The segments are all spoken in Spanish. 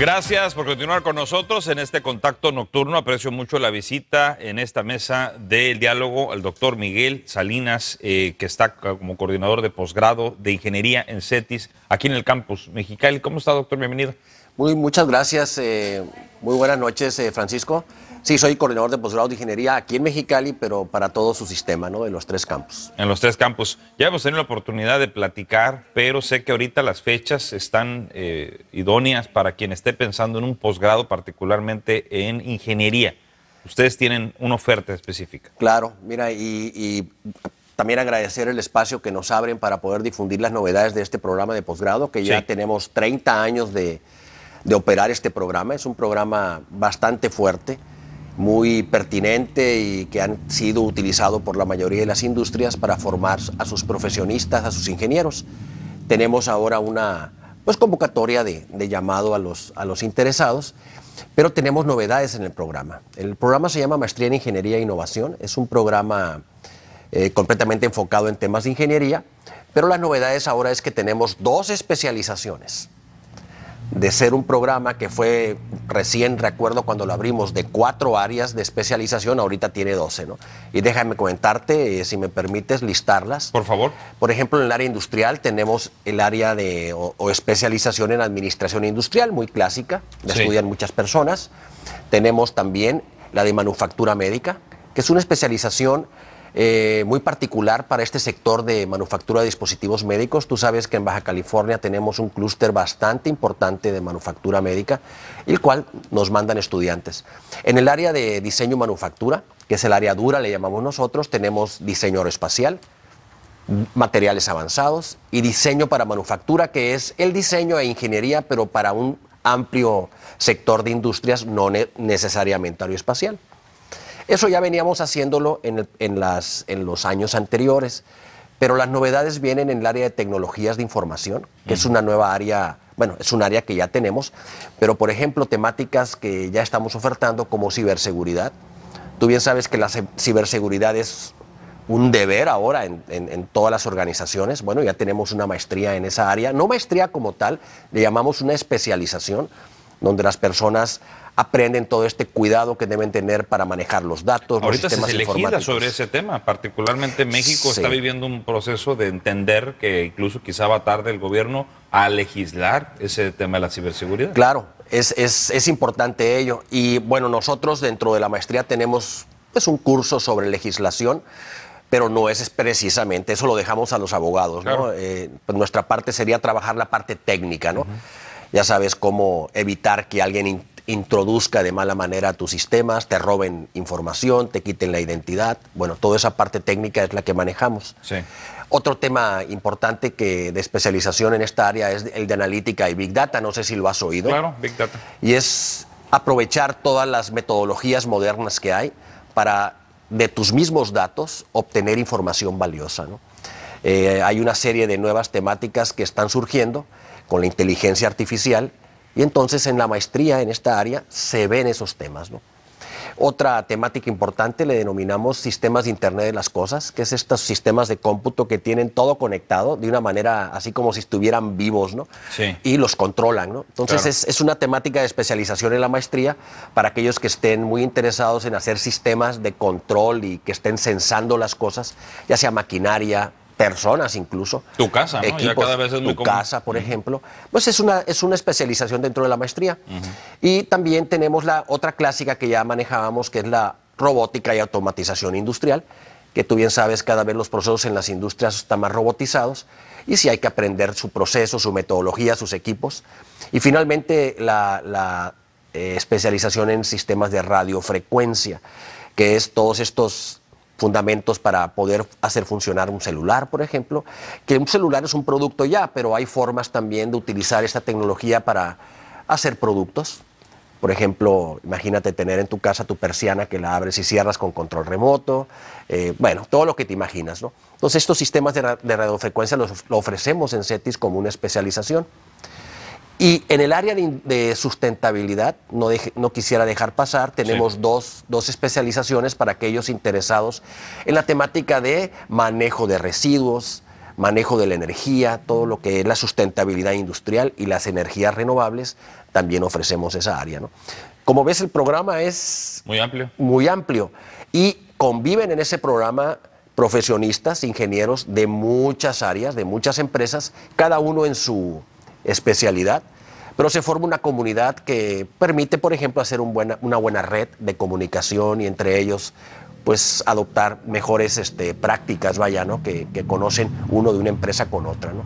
Gracias por continuar con nosotros en este contacto nocturno. Aprecio mucho la visita en esta mesa del diálogo al doctor Miguel Salinas, eh, que está como coordinador de posgrado de ingeniería en CETIS aquí en el campus Mexicali. ¿Cómo está, doctor? Bienvenido. Muy, muchas gracias. Eh, muy buenas noches, eh, Francisco. Sí, soy coordinador de posgrado de ingeniería aquí en Mexicali, pero para todo su sistema, ¿no? En los tres campos. En los tres campos. Ya hemos tenido la oportunidad de platicar, pero sé que ahorita las fechas están eh, idóneas para quien esté pensando en un posgrado, particularmente en ingeniería. Ustedes tienen una oferta específica. Claro, mira, y, también agradecer el espacio que nos abren para poder difundir las novedades de este programa de posgrado, que ya tenemos 30 años de, de operar este programa. Es un programa bastante fuerte muy pertinente y que han sido utilizados por la mayoría de las industrias para formar a sus profesionistas, a sus ingenieros. Tenemos ahora una pues, convocatoria de, llamado a los, interesados, pero tenemos novedades en el programa. El programa se llama Maestría en Ingeniería e Innovación, es un programa eh, completamente enfocado en temas de ingeniería, pero las novedades ahora es que tenemos dos especializaciones de ser un programa que fue recién, recuerdo cuando lo abrimos, de cuatro áreas de especialización, ahorita tiene 12, ¿no? Y déjame comentarte, eh, si me permites, listarlas. Por favor. Por ejemplo, en el área industrial tenemos el área de o, especialización en administración industrial, muy clásica, la estudian muchas personas. Tenemos también la de manufactura médica, que es una especialización eh, muy particular para este sector de manufactura de dispositivos médicos. Tú sabes que en Baja California tenemos un clúster bastante importante de manufactura médica, el cual nos mandan estudiantes. En el área de diseño y manufactura, que es el área dura, le llamamos nosotros, tenemos diseño aeroespacial, materiales avanzados y diseño para manufactura, que es el diseño e ingeniería, pero para un amplio sector de industrias no necesariamente aeroespacial. Eso ya veníamos haciéndolo en, las, en los años anteriores, pero las novedades vienen en el área de tecnologías de información, que es una nueva área, bueno, es un área que ya tenemos, pero por ejemplo temáticas que ya estamos ofertando como ciberseguridad. Tú bien sabes que la ciberseguridad es un deber ahora en, en, todas las organizaciones. Bueno, ya tenemos una maestría en esa área, no maestría como tal, le llamamos una especialización, donde las personas aprenden todo este cuidado que deben tener para manejar los datos, Ahorita los sistemas se informáticos. sobre ese tema, particularmente México está viviendo un proceso de entender que incluso quizá va tarde el gobierno a legislar ese tema de la ciberseguridad. Claro, es, es, importante ello. Y bueno, nosotros dentro de la maestría tenemos pues, un curso sobre legislación pero no es precisamente, eso lo dejamos a los abogados, eh, pues, nuestra parte sería trabajar la parte técnica, ¿no? Ya sabes cómo evitar que alguien introduzca de mala manera a tus sistemas, te roben información, te quiten la identidad. Bueno, toda esa parte técnica es la que manejamos. Sí. Otro tema importante que de especialización en esta área es el de analítica y Big Data. No sé si lo has oído. Claro, Big Data. Y es aprovechar todas las metodologías modernas que hay para de tus mismos datos obtener información valiosa. Eh, hay una serie de nuevas temáticas que están surgiendo con la inteligencia artificial y entonces en la maestría, en esta área, se ven esos temas. ¿no? Otra temática importante le denominamos sistemas de Internet de las Cosas, que es estos sistemas de cómputo que tienen todo conectado de una manera así como si estuvieran vivos, Y los controlan, Entonces es, es, una temática de especialización en la maestría para aquellos que estén muy interesados en hacer sistemas de control y que estén sensando las cosas, ya sea maquinaria, personas incluso. Tu casa, ¿no? tu casa, por ejemplo. Pues es una, es una especialización dentro de la maestría. Y también tenemos la otra clásica que ya manejábamos, que es la robótica y automatización industrial, que tú bien sabes, cada vez los procesos en las industrias están más robotizados y si hay que aprender su proceso, su metodología, sus equipos. Y finalmente la, eh, especialización en sistemas de radiofrecuencia, que es todos estos fundamentos para poder hacer funcionar un celular, por ejemplo, que un celular es un producto ya, pero hay formas también de utilizar esta tecnología para hacer productos. Por ejemplo, imagínate tener en tu casa tu persiana que la abres y cierras con control remoto, eh, bueno, todo lo que te imaginas, ¿no? Entonces estos sistemas de, radiofrecuencia los ofrecemos en CETIS como una especialización. Y en el área de, sustentabilidad, no, quisiera dejar pasar, tenemos dos, especializaciones para aquellos interesados en la temática de manejo de residuos, manejo de la energía, todo lo que es la sustentabilidad industrial y las energías renovables, también ofrecemos esa área. Como ves, el programa es... Muy amplio. Muy amplio. Y conviven en ese programa profesionistas, ingenieros de muchas áreas, de muchas empresas, cada uno en su especialidad, pero se forma una comunidad que permite, por ejemplo, hacer una buena red de comunicación y entre ellos pues adoptar mejores este, prácticas, vaya, ¿no? Que, conocen uno de una empresa con otra, ¿no?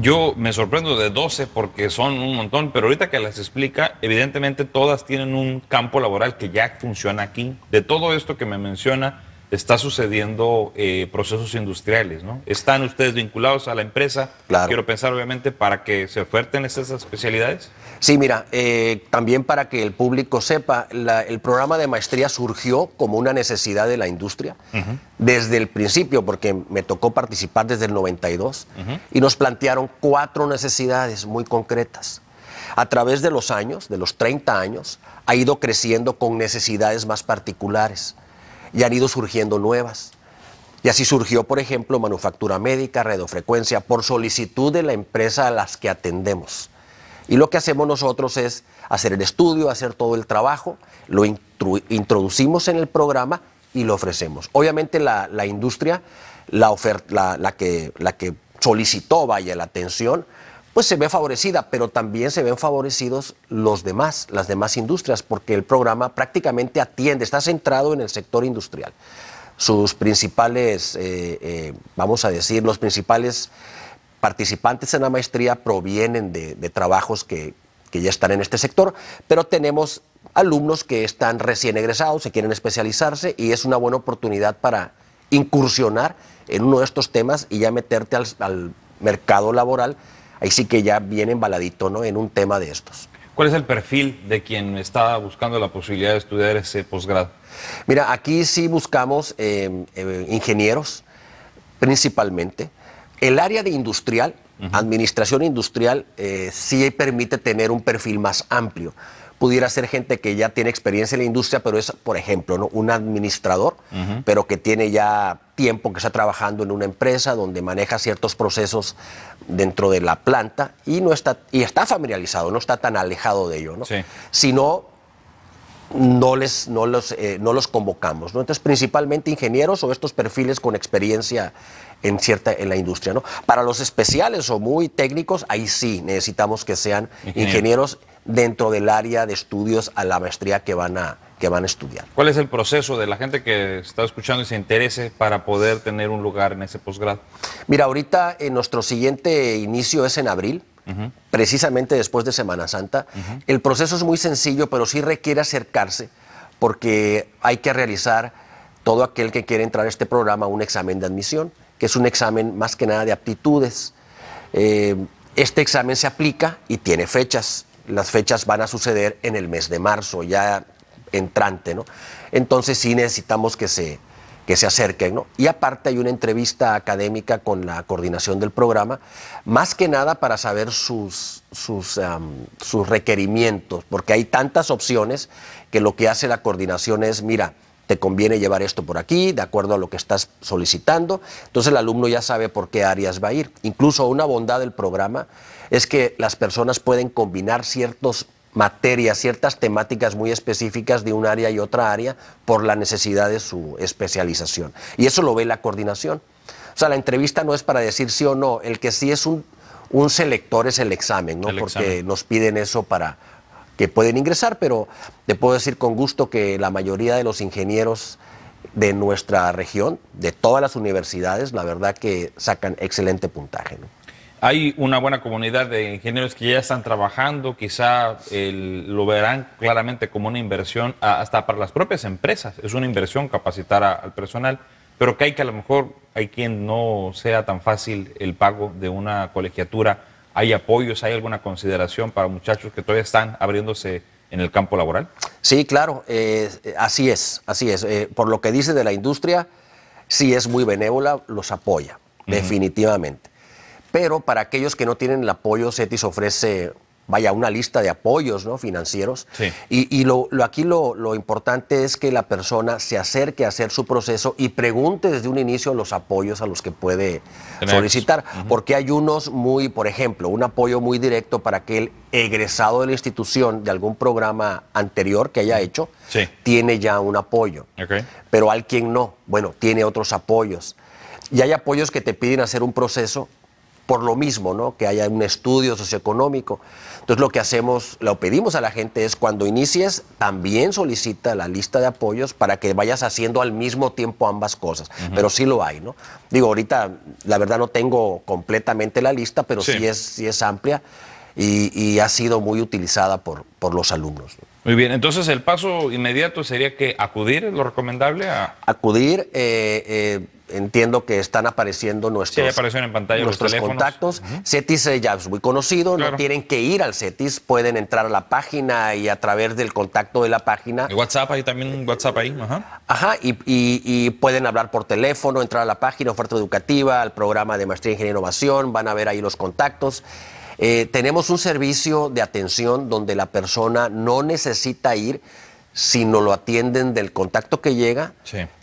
Yo me sorprendo de 12 porque son un montón, pero ahorita que las explica, evidentemente todas tienen un campo laboral que ya funciona aquí. De todo esto que me menciona, está sucediendo eh, procesos industriales, ¿no? ¿Están ustedes vinculados a la empresa? Claro. Quiero pensar, obviamente, para que se oferten esas especialidades. Sí, mira, eh, también para que el público sepa, el programa de maestría surgió como una necesidad de la industria desde el principio, porque me tocó participar desde el 92, y nos plantearon cuatro necesidades muy concretas a través de los años, de los 30 años, ha ido creciendo con necesidades más particulares y han ido surgiendo nuevas. Y así surgió, por ejemplo, manufactura médica, radiofrecuencia, por solicitud de la empresa a las que atendemos. Y lo que hacemos nosotros es hacer el estudio, hacer todo el trabajo, lo introducimos en el programa y lo ofrecemos. Obviamente la, industria, la, que, la que solicitó, vaya, la atención, pues se ve favorecida, pero también se ven favorecidos los demás, las demás industrias, porque el programa prácticamente atiende, está centrado en el sector industrial. Sus principales, eh, eh, vamos a decir, los principales participantes en la maestría provienen de, trabajos que, ya están en este sector, pero tenemos alumnos que están recién egresados, se quieren especializarse y es una buena oportunidad para incursionar en uno de estos temas y ya meterte al mercado laboral ahí sí que ya viene embaladito ¿no? en un tema de estos. ¿Cuál es el perfil de quien está buscando la posibilidad de estudiar ese posgrado? Mira, aquí sí buscamos eh, eh, ingenieros, principalmente. El área de industrial, administración industrial, eh, sí permite tener un perfil más amplio pudiera ser gente que ya tiene experiencia en la industria, pero es, por ejemplo, ¿no? un administrador, pero que tiene ya tiempo que está trabajando en una empresa donde maneja ciertos procesos dentro de la planta y no está y está familiarizado, no está tan alejado de ello, ¿no? Si no, no les no los eh, no los convocamos, Entonces, principalmente ingenieros o estos perfiles con experiencia en cierta en la industria, ¿no? Para los especiales o muy técnicos, ahí sí necesitamos que sean ingenieros dentro del área de estudios a la maestría que van a que van a estudiar. ¿Cuál es el proceso de la gente que está escuchando y se interese para poder tener un lugar en ese posgrado? Mira, ahorita eh, nuestro siguiente inicio es en abril. precisamente después de Semana Santa. El proceso es muy sencillo, pero sí requiere acercarse porque hay que realizar todo aquel que quiere entrar a este programa un examen de admisión que es un examen más que nada de aptitudes. Eh, este examen se aplica y tiene fechas. Las fechas van a suceder en el mes de marzo, ya entrante, ¿no? Entonces sí necesitamos que se, que se acerquen, Y aparte hay una entrevista académica con la coordinación del programa, más que nada para saber sus, sus requerimientos, porque hay tantas opciones que lo que hace la coordinación es, mira, te conviene llevar esto por aquí, de acuerdo a lo que estás solicitando. Entonces el alumno ya sabe por qué áreas va a ir. Incluso una bondad del programa es que las personas pueden combinar ciertas materias, ciertas temáticas muy específicas de un área y otra área por la necesidad de su especialización. Y eso lo ve la coordinación. O sea, la entrevista no es para decir sí o no, el que sí es un, un selector es el examen, ¿no? Porque nos piden eso para, que pueden ingresar, pero te puedo decir con gusto que la mayoría de los ingenieros de nuestra región, de todas las universidades, la verdad que sacan excelente puntaje. Hay una buena comunidad de ingenieros que ya están trabajando, quizá lo verán claramente como una inversión, hasta para las propias empresas, es una inversión capacitar al personal, pero que hay que a lo mejor hay quien no sea tan fácil el pago de una colegiatura ¿Hay apoyos, hay alguna consideración para muchachos que todavía están abriéndose en el campo laboral? Sí, claro, eh, así es, así es. Eh, por lo que dice de la industria, sí es muy benévola, los apoya, definitivamente. Pero para aquellos que no tienen el apoyo, CETIS ofrece vaya, una lista de apoyos ¿no? financieros. Y, lo, aquí lo, importante es que la persona se acerque a hacer su proceso y pregunte desde un inicio los apoyos a los que puede solicitar, porque hay unos muy, por ejemplo, un apoyo muy directo para que el egresado de la institución de algún programa anterior que haya hecho, tiene ya un apoyo. Pero al quien no, bueno, tiene otros apoyos. Y hay apoyos que te piden hacer un proceso por lo mismo, ¿no? que haya un estudio socioeconómico. Entonces lo que hacemos, lo pedimos a la gente es cuando inicies, también solicita la lista de apoyos para que vayas haciendo al mismo tiempo ambas cosas. Pero sí lo hay, ¿no? Digo, ahorita la verdad no tengo completamente la lista, pero es, sí es amplia y, ha sido muy utilizada por, por los alumnos. Muy bien, entonces el paso inmediato sería que acudir, ¿es lo recomendable? A... Acudir, eh, eh, entiendo que están apareciendo nuestros, sí, en pantalla los contactos. CETIS ya es muy conocido, no tienen que ir al CETIS, pueden entrar a la página y a través del contacto de la página. Y WhatsApp, hay también un WhatsApp ahí. Ajá, Ajá y, pueden hablar por teléfono, entrar a la página, oferta educativa, al programa de maestría en e innovación, van a ver ahí los contactos. Eh, tenemos un servicio de atención donde la persona no necesita ir, sino lo atienden del contacto que llega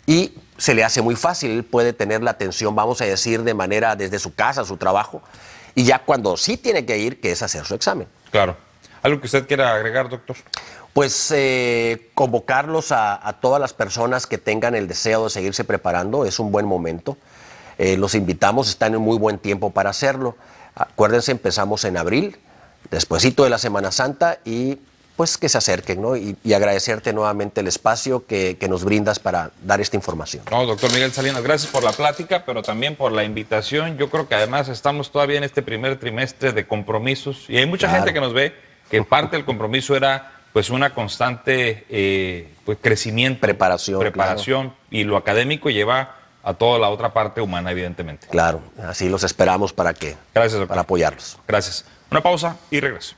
y se le hace muy fácil, puede tener la atención, vamos a decir, de manera desde su casa, su trabajo, y ya cuando sí tiene que ir, que es hacer su examen. Claro. ¿Algo que usted quiera agregar, doctor? Pues eh, convocarlos a, todas las personas que tengan el deseo de seguirse preparando, es un buen momento. Eh, los invitamos, están en muy buen tiempo para hacerlo. Acuérdense, empezamos en abril, despuésito de la Semana Santa y pues que se acerquen, ¿no? Y, agradecerte nuevamente el espacio que, nos brindas para dar esta información. No, doctor Miguel Salinas, gracias por la plática, pero también por la invitación. Yo creo que además estamos todavía en este primer trimestre de compromisos y hay mucha gente que nos ve que parte del compromiso era pues una constante eh, pues, crecimiento. Preparación. Preparación y lo académico lleva a toda la otra parte humana, evidentemente. Claro, así los esperamos para que. Gracias, Para apoyarlos. Gracias. Una pausa y regreso.